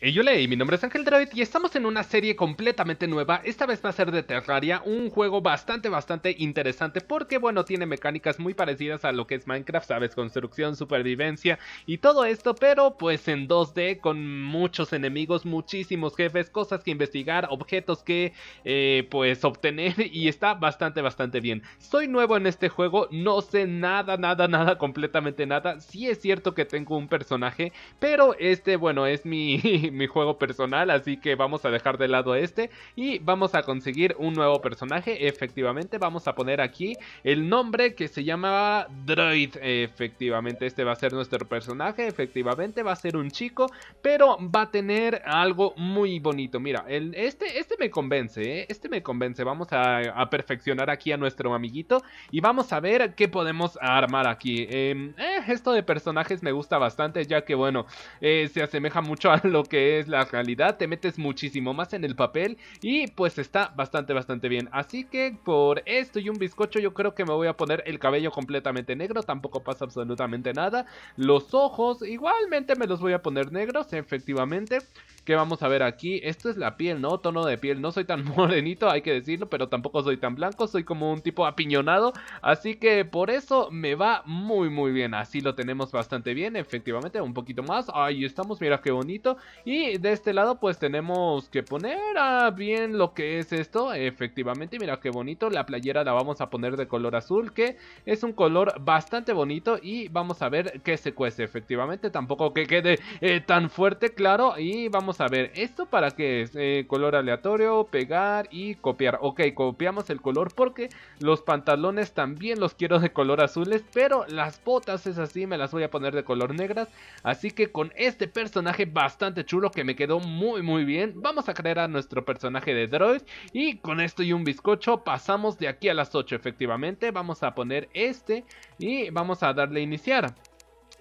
Y eh, yo leí, mi nombre es Ángel Droid y estamos en una serie completamente nueva, esta vez va a ser de Terraria, un juego bastante bastante interesante porque bueno, tiene mecánicas muy parecidas a lo que es Minecraft, sabes, construcción, supervivencia y todo esto, pero pues en 2D con muchos enemigos, muchísimos jefes, cosas que investigar, objetos que eh, pues obtener y está bastante bastante bien. Soy nuevo en este juego, no sé nada, nada, nada, completamente nada, sí es cierto que tengo un personaje, pero este bueno, es mi... mi, juego personal, así que vamos a dejar de lado este y vamos a conseguir un nuevo personaje. Efectivamente, vamos a poner aquí el nombre que se llamaba Droid. Efectivamente, este va a ser nuestro personaje. Efectivamente, va a ser un chico, pero va a tener algo muy bonito. Mira, el, este, este me convence, ¿eh? este me convence. Vamos a, perfeccionar aquí a nuestro amiguito y vamos a ver qué podemos armar aquí. Em, eh, esto de personajes me gusta bastante, ya que bueno, eh, se asemeja mucho a lo que es la realidad, te metes muchísimo más en el papel y pues está bastante, bastante bien. Así que por esto y un bizcocho yo creo que me voy a poner el cabello completamente negro, tampoco pasa absolutamente nada. Los ojos igualmente me los voy a poner negros, efectivamente. ¿Qué vamos a ver aquí? Esto es la piel, ¿no? Tono de piel. No soy tan morenito, hay que decirlo, pero tampoco soy tan blanco. Soy como un tipo apiñonado. Así que por eso me va muy, muy bien. Así lo tenemos bastante bien, efectivamente. Un poquito más. Ahí estamos, mira qué bonito. Y de este lado pues tenemos que poner a bien lo que es esto. Efectivamente, mira qué bonito. La playera la vamos a poner de color azul, que es un color bastante bonito. Y vamos a ver qué se cuece. Efectivamente, tampoco que quede eh, tan fuerte, claro. Y vamos a ver, ¿esto para qué es? Eh, color aleatorio, pegar y copiar. Ok, copiamos el color porque los pantalones también los quiero de color azules. Pero las botas es así, me las voy a poner de color negras. Así que con este personaje bastante chulo que me quedó muy muy bien. Vamos a crear a nuestro personaje de droid y con esto y un bizcocho pasamos de aquí a las 8 efectivamente. Vamos a poner este y vamos a darle a iniciar.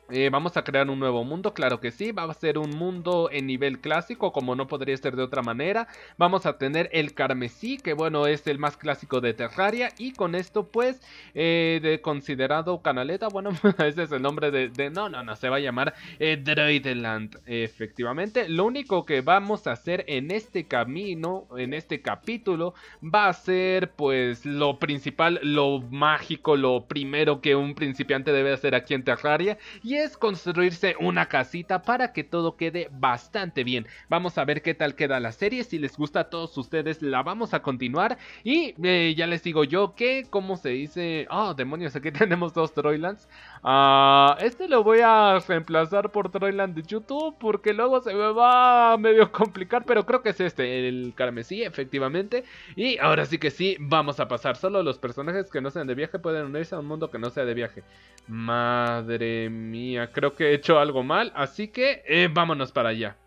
Eh, ¿Vamos a crear un nuevo mundo? Claro que sí, va a ser un mundo en nivel clásico, como no podría ser de otra manera. Vamos a tener el carmesí, que bueno, es el más clásico de Terraria. Y con esto, pues, eh, de considerado canaleta, bueno, ese es el nombre de, No, no, no, se va a llamar eh, Droidland, efectivamente. Lo único que vamos a hacer en este camino, en este capítulo, va a ser, pues, lo principal, lo mágico, lo primero que un principiante debe hacer aquí en Terraria. Y es construirse una casita para que todo quede bastante bien. Vamos a ver qué tal queda la serie, si les gusta a todos ustedes la vamos a continuar y eh, ya les digo yo que, como se dice? Oh, demonios, aquí tenemos dos Troylands. Ah, este lo voy a reemplazar por Troyland de YouTube porque luego se me va a medio complicar, pero creo que es este, el carmesí, efectivamente. Y ahora sí que sí, vamos a pasar. Solo los personajes que no sean de viaje pueden unirse a un mundo que no sea de viaje. Madre mía creo que he hecho algo mal, así que eh, vámonos para allá.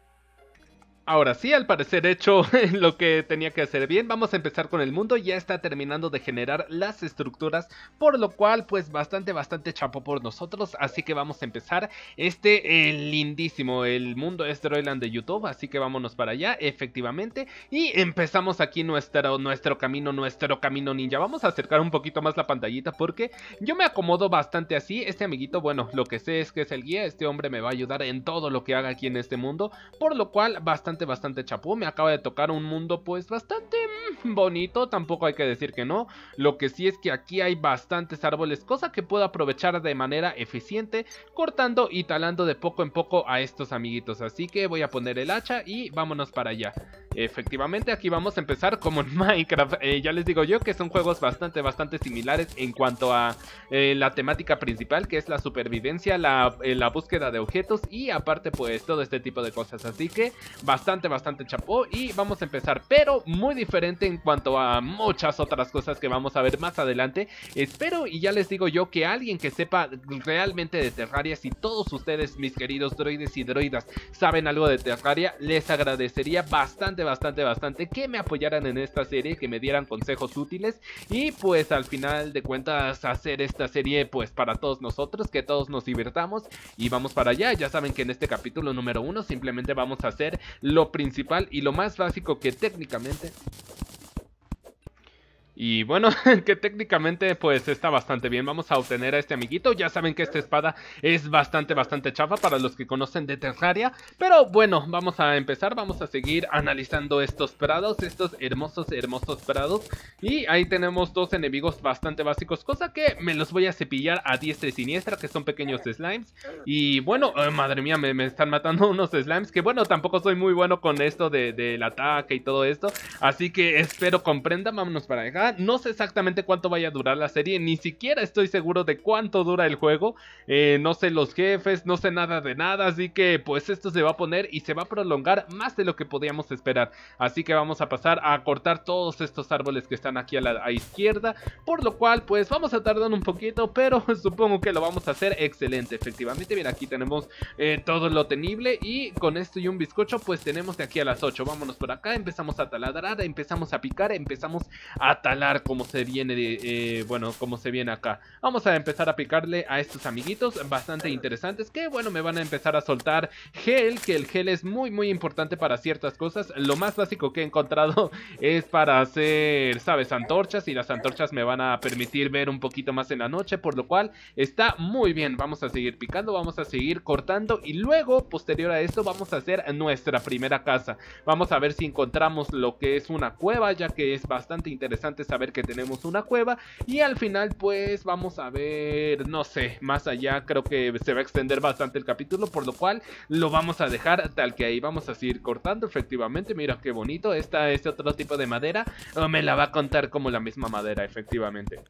Ahora sí, al parecer hecho lo que tenía que hacer bien, vamos a empezar con el mundo, ya está terminando de generar las estructuras, por lo cual pues bastante, bastante chapo por nosotros, así que vamos a empezar este lindísimo, el mundo es Droidland de YouTube, así que vámonos para allá, efectivamente, y empezamos aquí nuestro, nuestro camino, nuestro camino ninja, vamos a acercar un poquito más la pantallita porque yo me acomodo bastante así, este amiguito, bueno, lo que sé es que es el guía, este hombre me va a ayudar en todo lo que haga aquí en este mundo, por lo cual bastante bastante, chapú. Me acaba de tocar un mundo pues bastante mm, bonito, tampoco hay que decir que no. Lo que sí es que aquí hay bastantes árboles, cosa que puedo aprovechar de manera eficiente, cortando y talando de poco en poco a estos amiguitos. Así que voy a poner el hacha y vámonos para allá. Efectivamente, aquí vamos a empezar como en Minecraft. Eh, ya les digo yo que son juegos bastante, bastante similares en cuanto a eh, la temática principal, que es la supervivencia, la, eh, la, búsqueda de objetos y aparte pues todo este tipo de cosas. Así que bastante, bastante chapó y vamos a empezar, pero muy diferente en cuanto a muchas otras cosas que vamos a ver más adelante. Espero y ya les digo yo que alguien que sepa realmente de Terraria, si todos ustedes, mis queridos droides y droidas, saben algo de Terraria, les agradecería bastante bastante, bastante, que me apoyaran en esta serie, que me dieran consejos útiles y pues al final de cuentas hacer esta serie pues para todos nosotros, que todos nos divertamos y vamos para allá. Ya saben que en este capítulo número uno simplemente vamos a hacer lo principal y lo más básico que técnicamente y bueno, que técnicamente pues está bastante bien. Vamos a obtener a este amiguito. Ya saben que esta espada es bastante, bastante chafa para los que conocen de Terraria. Pero bueno, vamos a empezar. Vamos a seguir analizando estos prados, estos hermosos, hermosos prados. Y ahí tenemos dos enemigos bastante básicos. Cosa que me los voy a cepillar a diestra y siniestra, que son pequeños slimes. Y bueno, eh, madre mía, me, están matando unos slimes. Que bueno, tampoco soy muy bueno con esto del ataque y todo esto. Así que espero comprendan. Vámonos para acá. No sé exactamente cuánto vaya a durar la serie, ni siquiera estoy seguro de cuánto dura el juego. Eh, no sé los jefes, no sé nada de nada, así que pues esto se va a poner y se va a prolongar más de lo que podíamos esperar. Así que vamos a pasar a cortar todos estos árboles que están aquí a la izquierda, por lo cual pues vamos a tardar un poquito, pero supongo que lo vamos a hacer excelente. Efectivamente, mira, aquí tenemos eh, todo lo tenible y con esto y un bizcocho pues tenemos de aquí a las 8. Vámonos por acá, empezamos a taladrar, empezamos a picar, empezamos a taladrar como se viene de, eh, bueno, como se viene acá. Vamos a empezar a picarle a estos amiguitos bastante interesantes que, bueno, me van a empezar a soltar gel, que el gel es muy, muy importante para ciertas cosas. Lo más básico que he encontrado es para hacer, ¿sabes? Antorchas y las antorchas me van a permitir ver un poquito más en la noche, por lo cual está muy bien. Vamos a seguir picando, vamos a seguir cortando y luego, posterior a esto, vamos a hacer nuestra primera casa. Vamos a ver si encontramos lo que es una cueva, ya que es bastante interesante ver que tenemos una cueva. Y al final, pues vamos a ver, no sé, más allá creo que se va a extender bastante el capítulo, por lo cual lo vamos a dejar tal que ahí vamos a seguir cortando. Efectivamente, mira qué bonito. Esta, este otro tipo de madera me la va a contar como la misma madera, efectivamente.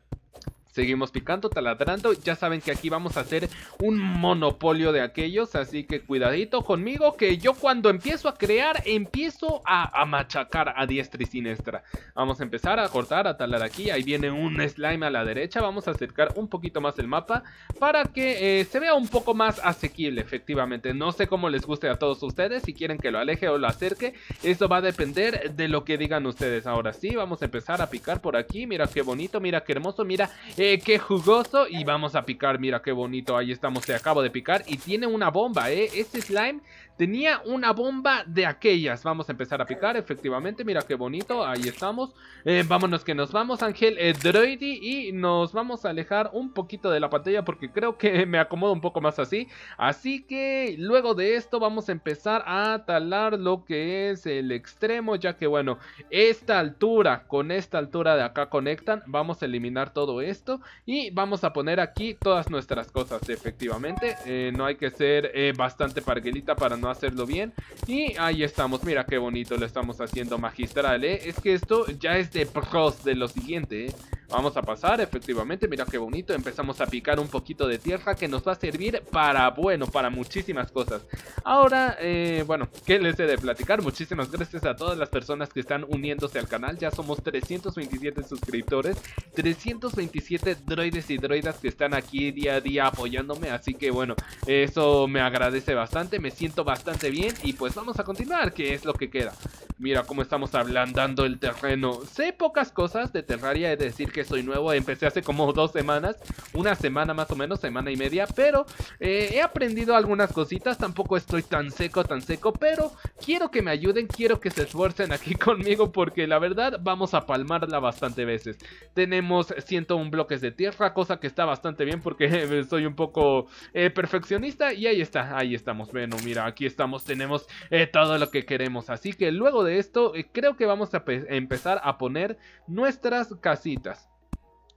Seguimos picando, taladrando. Ya saben que aquí vamos a hacer un monopolio de aquellos. Así que cuidadito conmigo que yo cuando empiezo a crear, empiezo a, machacar a diestra y siniestra. Vamos a empezar a cortar, a talar aquí. Ahí viene un slime a la derecha. Vamos a acercar un poquito más el mapa para que eh, se vea un poco más asequible, efectivamente. No sé cómo les guste a todos ustedes. Si quieren que lo aleje o lo acerque, eso va a depender de lo que digan ustedes. Ahora sí, vamos a empezar a picar por aquí. Mira qué bonito, mira qué hermoso, mira ¡Eh, qué jugoso. Y vamos a picar. Mira qué bonito. Ahí estamos. se acabo de picar. Y tiene una bomba, ¿eh? Este slime Tenía una bomba de aquellas. Vamos a empezar a picar, efectivamente. Mira qué bonito, ahí estamos. Eh, vámonos que nos vamos, Ángel eh, Droidy. Y nos vamos a alejar un poquito de la pantalla porque creo que me acomodo un poco más así. Así que luego de esto vamos a empezar a talar lo que es el extremo. Ya que bueno, esta altura, con esta altura de acá conectan. Vamos a eliminar todo esto. Y vamos a poner aquí todas nuestras cosas, efectivamente. Eh, no hay que ser bastante parguelita para no hacerlo bien. Y ahí estamos, mira qué bonito lo estamos haciendo magistral, Es que esto ya es de pros de lo siguiente, ¿eh? Vamos a pasar, efectivamente, mira qué bonito, empezamos a picar un poquito de tierra que nos va a servir para, bueno, para muchísimas cosas. Ahora, eh, bueno, ¿qué les he de platicar? Muchísimas gracias a todas las personas que están uniéndose al canal, ya somos 327 suscriptores, 327 droides y droidas que están aquí día a día apoyándome, así que bueno, eso me agradece bastante, me siento bastante bien y pues vamos a continuar, que es lo que queda. Mira cómo estamos ablandando el terreno. Sé pocas cosas de Terraria, he de decir que soy nuevo, empecé hace como dos semanas, una semana más o menos, semana y media, pero eh, he aprendido algunas cositas, tampoco estoy tan seco, tan seco, pero quiero que me ayuden, quiero que se esfuercen aquí conmigo porque la verdad vamos a palmarla bastante veces. Tenemos 101 bloques de tierra, cosa que está bastante bien porque soy un poco eh, perfeccionista y ahí está, ahí estamos, bueno, mira, aquí estamos, tenemos eh, todo lo que queremos, así que luego de esto creo que vamos a empezar a poner nuestras casitas.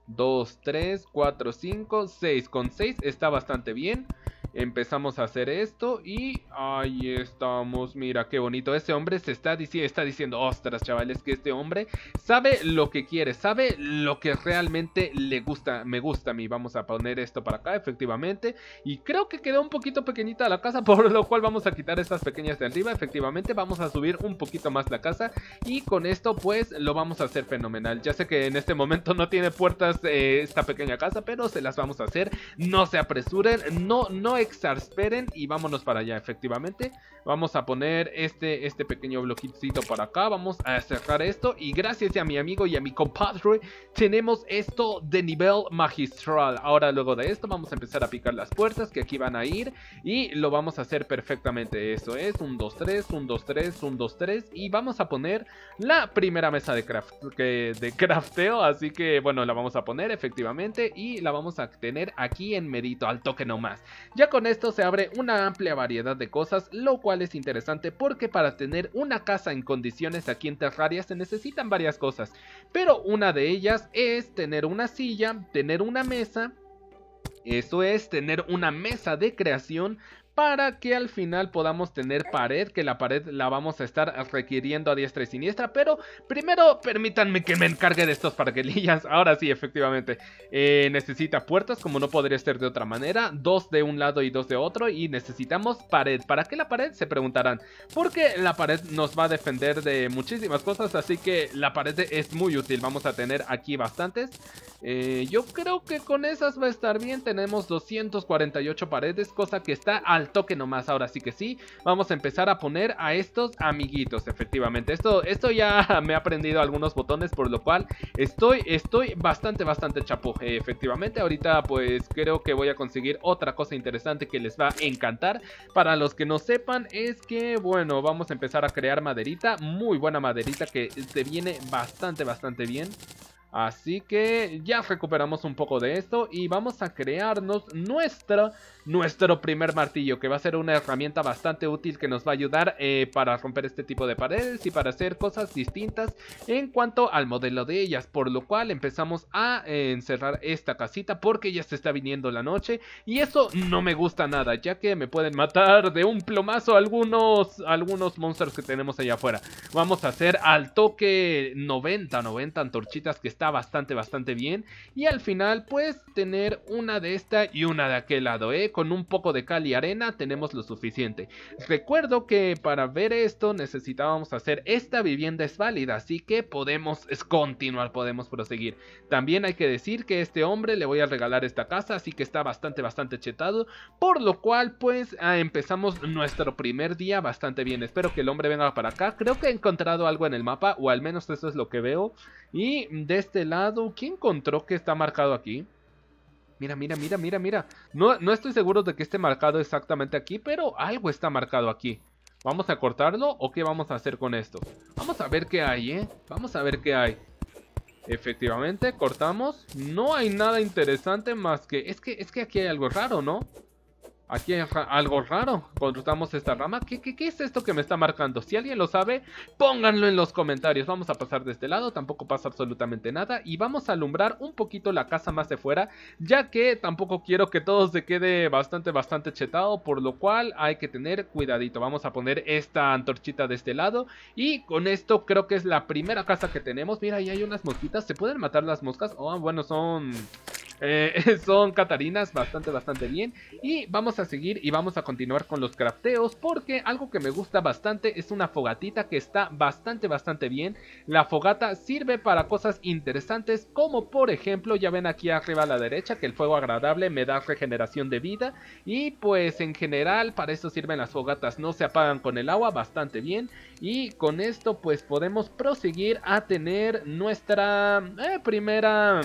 2, 3, 4, 5, 6. Con 6 está bastante bien. Empezamos a hacer esto y ahí estamos. Mira qué bonito. Ese hombre se está, diciendo está diciendo, ostras chavales, que este hombre sabe lo que quiere, sabe lo que realmente le gusta, me gusta a mí. Vamos a poner esto para acá, efectivamente. Y creo que quedó un poquito pequeñita la casa, por lo cual vamos a quitar estas pequeñas de arriba. Efectivamente, vamos a subir un poquito más la casa y con esto pues lo vamos a hacer fenomenal. Ya sé que en este momento no tiene puertas eh, esta pequeña casa, pero se las vamos a hacer. No se apresuren, no, no exasperen y vámonos para allá, efectivamente. Vamos a poner este, este pequeño Bloquito para acá. Vamos a cerrar esto. Y gracias a mi amigo y a mi compadre, tenemos esto de nivel magistral. Ahora, luego de esto, vamos a empezar a picar las puertas que aquí van a ir. Y lo vamos a hacer perfectamente. Eso es, un 2, 3, un 2, 3, 1, 2, 3. Y vamos a poner la primera mesa de, craft, de crafteo. Así que, bueno, la vamos a poner efectivamente. Y la vamos a tener aquí en medito al toque nomás. Ya con esto se abre una amplia variedad de cosas, lo cual es interesante porque para tener una casa en condiciones aquí en Terraria se necesitan varias cosas, pero una de ellas es tener una silla, tener una mesa... Eso es tener una mesa de creación para que al final podamos tener pared, que la pared la vamos a estar requiriendo a diestra y siniestra, pero primero permítanme que me encargue de estos parguelillas, ahora sí, efectivamente, eh, necesita puertas, como no podría ser de otra manera, dos de un lado y dos de otro, y necesitamos pared, ¿para qué la pared? Se preguntarán, porque la pared nos va a defender de muchísimas cosas, así que la pared es muy útil, vamos a tener aquí bastantes, eh, yo creo que con esas va a estar bien, tenemos 248 paredes, cosa que está al toque nomás, ahora sí que sí, vamos a empezar a poner a estos amiguitos, efectivamente. Esto, esto ya me ha aprendido algunos botones, por lo cual estoy, estoy bastante, bastante chapo. efectivamente, ahorita pues creo que voy a conseguir otra cosa interesante que les va a encantar. Para los que no sepan, es que, bueno, vamos a empezar a crear maderita, muy buena maderita que se viene bastante, bastante bien. Así que ya recuperamos un poco de esto y vamos a crearnos nuestro primer martillo, que va a ser una herramienta bastante útil que nos va a ayudar eh, para romper este tipo de paredes y para hacer cosas distintas en cuanto al modelo de ellas, por lo cual empezamos a eh, encerrar esta casita porque ya se está viniendo la noche y eso no me gusta nada, ya que me pueden matar de un plomazo algunos, algunos monstruos que tenemos allá afuera. Vamos a hacer al toque 90, 90 antorchitas que están bastante, bastante bien. Y al final, pues tener una de esta y una de aquel lado, ¿eh? Con un poco de cal y arena tenemos lo suficiente. Recuerdo que para ver esto necesitábamos hacer esta vivienda es válida, así que podemos continuar, podemos proseguir. También hay que decir que este hombre le voy a regalar esta casa, así que está bastante, bastante chetado. Por lo cual, pues ah, empezamos nuestro primer día bastante bien. Espero que el hombre venga para acá. Creo que he encontrado algo en el mapa, o al menos eso es lo que veo. Y de este este lado. ¿Quién encontró que está marcado aquí? Mira, mira, mira, mira, mira. No, estoy seguro de que esté marcado exactamente aquí, pero algo está marcado aquí. ¿Vamos a cortarlo o qué vamos a hacer con esto? Vamos a ver qué hay, ¿eh? Vamos a ver qué hay. Efectivamente, cortamos. No hay nada interesante más que... Es que, es que aquí hay algo raro, ¿no? Aquí hay algo raro. Cortamos esta rama. ¿Qué, qué, es esto que me está marcando? Si alguien lo sabe, pónganlo en los comentarios. Vamos a pasar de este lado. Tampoco pasa absolutamente nada. Y vamos a alumbrar un poquito la casa más de fuera. Ya que tampoco quiero que todo se quede bastante, bastante chetado. Por lo cual hay que tener cuidadito. Vamos a poner esta antorchita de este lado. Y con esto creo que es la primera casa que tenemos. Mira, ahí hay unas mosquitas. ¿Se pueden matar las moscas? Oh, bueno, son eh, son catarinas bastante, bastante bien. Y vamos a seguir y vamos a continuar con los crafteos. Porque algo que me gusta bastante es una fogatita que está bastante, bastante bien. La fogata sirve para cosas interesantes como por ejemplo, ya ven aquí arriba a la derecha que el fuego agradable me da regeneración de vida. Y pues en general para eso sirven las fogatas. No se apagan con el agua, bastante bien. Y con esto pues podemos proseguir a tener nuestra eh, primera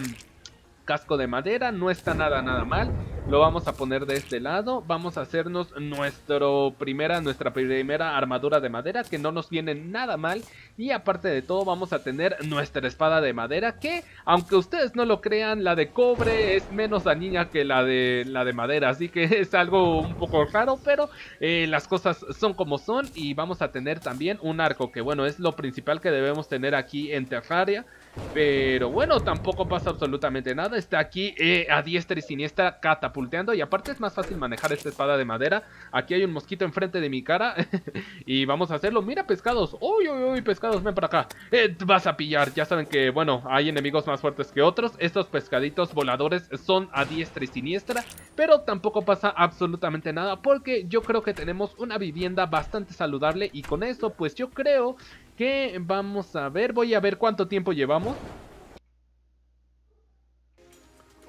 casco de madera, no está nada, nada mal. Lo vamos a poner de este lado, vamos a hacernos nuestro primera, nuestra primera armadura de madera que no nos viene nada mal. Y aparte de todo vamos a tener nuestra espada de madera que, aunque ustedes no lo crean, la de cobre es menos dañina que la de, la de madera. Así que es algo un poco raro, pero eh, las cosas son como son y vamos a tener también un arco que bueno es lo principal que debemos tener aquí en Terraria. Pero bueno, tampoco pasa absolutamente nada. Está aquí eh, a diestra y siniestra catapulteando. Y aparte es más fácil manejar esta espada de madera. Aquí hay un mosquito enfrente de mi cara. y vamos a hacerlo. Mira, pescados. Uy, uy, uy, pescados, ven para acá. Eh, vas a pillar. Ya saben que, bueno, hay enemigos más fuertes que otros. Estos pescaditos voladores son a diestra y siniestra. Pero tampoco pasa absolutamente nada. Porque yo creo que tenemos una vivienda bastante saludable. Y con eso, pues yo creo qué? Vamos a ver, voy a ver cuánto tiempo llevamos.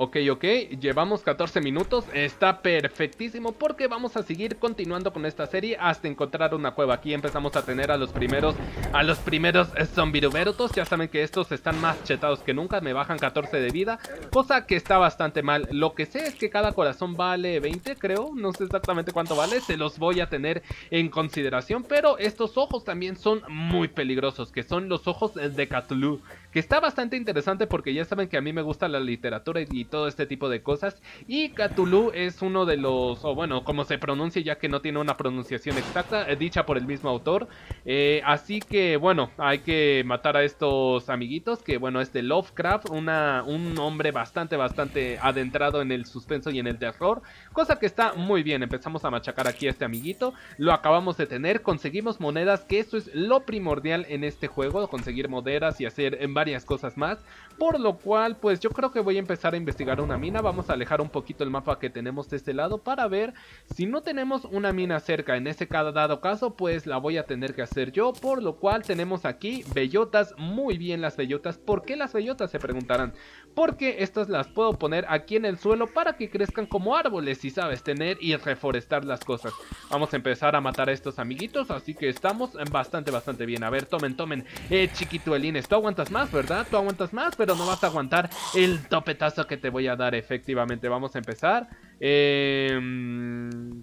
Ok, ok, llevamos 14 minutos, está perfectísimo porque vamos a seguir continuando con esta serie hasta encontrar una cueva. Aquí empezamos a tener a los primeros, a los primeros ya saben que estos están más chetados que nunca, me bajan 14 de vida, cosa que está bastante mal. Lo que sé es que cada corazón vale 20 creo, no sé exactamente cuánto vale, se los voy a tener en consideración, pero estos ojos también son muy peligrosos, que son los ojos de Cthulhu que está bastante interesante porque ya saben que a mí me gusta la literatura y, todo este tipo de cosas. Y Cthulhu es uno de los, o bueno, como se pronuncia ya que no tiene una pronunciación exacta, eh, dicha por el mismo autor. Eh, así que bueno, hay que matar a estos amiguitos, que bueno, es de Lovecraft, un hombre bastante, bastante adentrado en el suspenso y en el terror, cosa que está muy bien. Empezamos a machacar aquí a este amiguito, lo acabamos de tener, conseguimos monedas, que eso es lo primordial en este juego, conseguir monedas y hacer varias cosas más. Por lo cual, pues yo creo que voy a empezar a investigar una mina. Vamos a alejar un poquito el mapa que tenemos de este lado para ver si no tenemos una mina cerca. En ese cada dado caso, pues la voy a tener que hacer yo. Por lo cual tenemos aquí bellotas, muy bien las bellotas. ¿Por qué las bellotas? Se preguntarán. Porque estas las puedo poner aquí en el suelo para que crezcan como árboles, si sabes tener y reforestar las cosas. Vamos a empezar a matar a estos amiguitos, así que estamos bastante, bastante bien. A ver, tomen, tomen. Eh, chiquituelines, ¿tú aguantas más? ¿verdad? Tú aguantas más, pero no vas a aguantar el topetazo que te voy a dar efectivamente. Vamos a empezar. Em,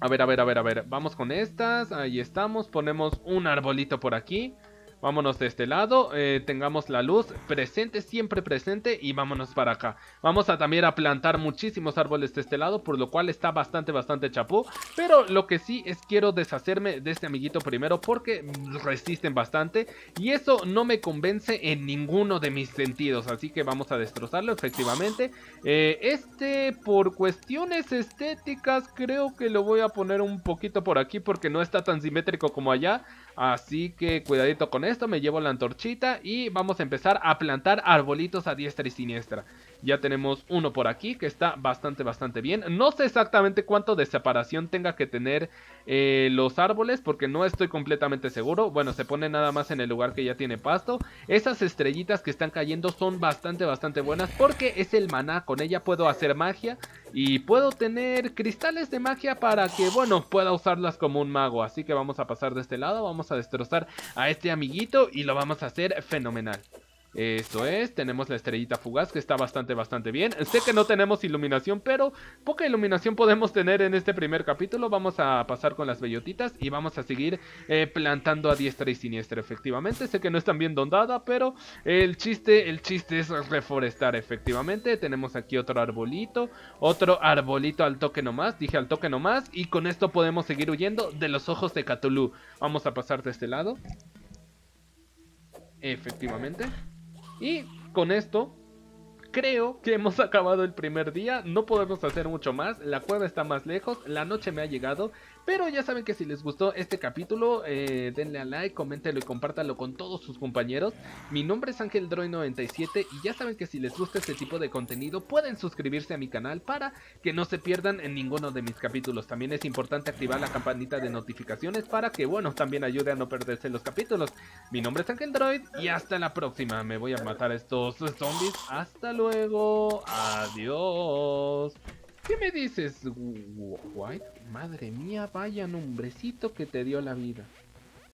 a ver, a ver, a ver, a ver. Vamos con estas. Ahí estamos. Ponemos un arbolito por aquí. Vámonos de este lado, eh, tengamos la luz presente, siempre presente y vámonos para acá. Vamos a también a plantar muchísimos árboles de este lado, por lo cual está bastante, bastante chapú. Pero lo que sí es quiero deshacerme de este amiguito primero porque resisten bastante y eso no me convence en ninguno de mis sentidos. Así que vamos a destrozarlo efectivamente. Eh, este por cuestiones estéticas creo que lo voy a poner un poquito por aquí porque no está tan simétrico como allá. Así que cuidadito con esto, me llevo la antorchita y vamos a empezar a plantar arbolitos a diestra y siniestra. Ya tenemos uno por aquí que está bastante, bastante bien. No sé exactamente cuánto de separación tenga que tener eh, los árboles porque no estoy completamente seguro. Bueno, se pone nada más en el lugar que ya tiene pasto. Esas estrellitas que están cayendo son bastante, bastante buenas porque es el maná. Con ella puedo hacer magia y puedo tener cristales de magia para que, bueno, pueda usarlas como un mago. Así que vamos a pasar de este lado, vamos a destrozar a este amiguito y lo vamos a hacer fenomenal esto es, tenemos la estrellita fugaz que está bastante, bastante bien. Sé que no tenemos iluminación, pero poca iluminación podemos tener en este primer capítulo. Vamos a pasar con las bellotitas y vamos a seguir eh, plantando a diestra y siniestra, efectivamente. Sé que no están bien dondada, pero el chiste, el chiste es reforestar, efectivamente. Tenemos aquí otro arbolito, otro arbolito al toque nomás, dije al toque nomás. Y con esto podemos seguir huyendo de los ojos de Cthulhu. Vamos a pasar de este lado. Efectivamente. Y con esto creo que hemos acabado el primer día, no podemos hacer mucho más, la cueva está más lejos, la noche me ha llegado, pero ya saben que si les gustó este capítulo, eh, denle a like, coméntenlo y compártanlo con todos sus compañeros. Mi nombre es Ángel Droid 97 y ya saben que si les gusta este tipo de contenido pueden suscribirse a mi canal para que no se pierdan en ninguno de mis capítulos. También es importante activar la campanita de notificaciones para que, bueno, también ayude a no perderse los capítulos. Mi nombre es Ángel Droid y hasta la próxima. Me voy a matar a estos zombies. Hasta luego luego. Adiós. ¿Qué me dices, White? Madre mía, vaya nombrecito que te dio la vida.